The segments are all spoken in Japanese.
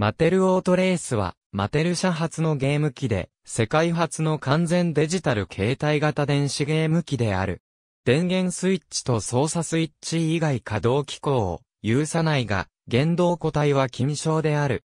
マテルオートレースは、マテル社発のゲーム機で、世界初の完全デジタル携帯型電子ゲーム機である。電源スイッチと操作スイッチ以外稼働機構を有さないが、原動個体は金賞である。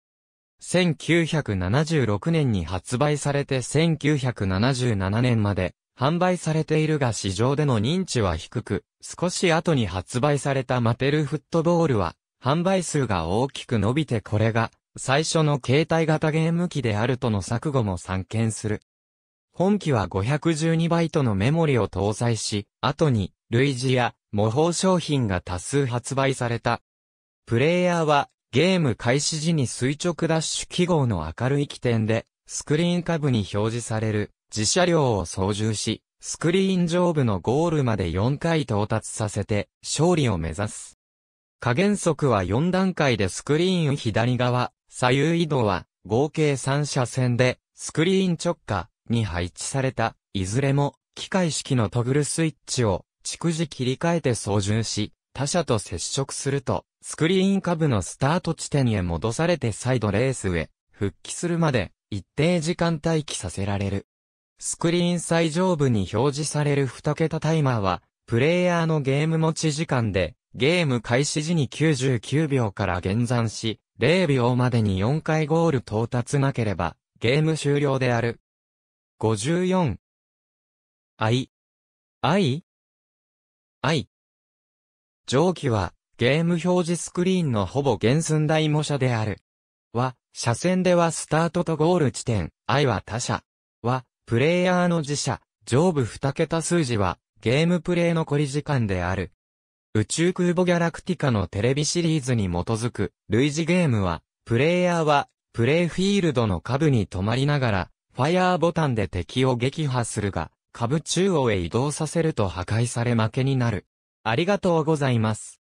1976年に発売されて1977年まで販売されているが市場での認知は低く、少し後に発売されたマテルフットボールは販売数が大きく伸びてこれが最初の携帯型ゲーム機であるとの錯誤も散見する。本機は512バイトのメモリを搭載し、後に、類似や模倣商品が多数発売された。プレイヤーは、ゲーム開始時に垂直ダッシュ記号の明るい起点で、スクリーン下部に表示される自車量を操縦し、スクリーン上部のゴールまで4回到達させて勝利を目指す。加減速は4段階でスクリーン左側、左右移動は、合計3車線で、スクリーン直下に配置された、いずれも、機械式のトグルスイッチを、逐次切り替えて操縦し、他車と接触すると、スクリーン下部のスタート地点へ戻されて再度レースへ、復帰するまで、一定時間待機させられる。スクリーン最上部に表示される2桁タイマーは、プレイヤーのゲーム持ち時間で、ゲーム開始時に99秒から減算し、0秒までに4回ゴール到達なければ、ゲーム終了である。54。I。愛愛。上記は、ゲーム表示スクリーンのほぼ原寸大模写である。は、車線ではスタートとゴール地点、愛は他者。は、プレイヤーの自社、上部2桁数字は、ゲームプレイ残り時間である。宇宙空母ギャラクティカのテレビシリーズに基づく、類似ゲームは、プレイヤーは、プレイフィールドの下部に止まりながら、ファイヤーボタンで敵を撃破するが、下部中央へ移動させると破壊され負けになる。ありがとうございます。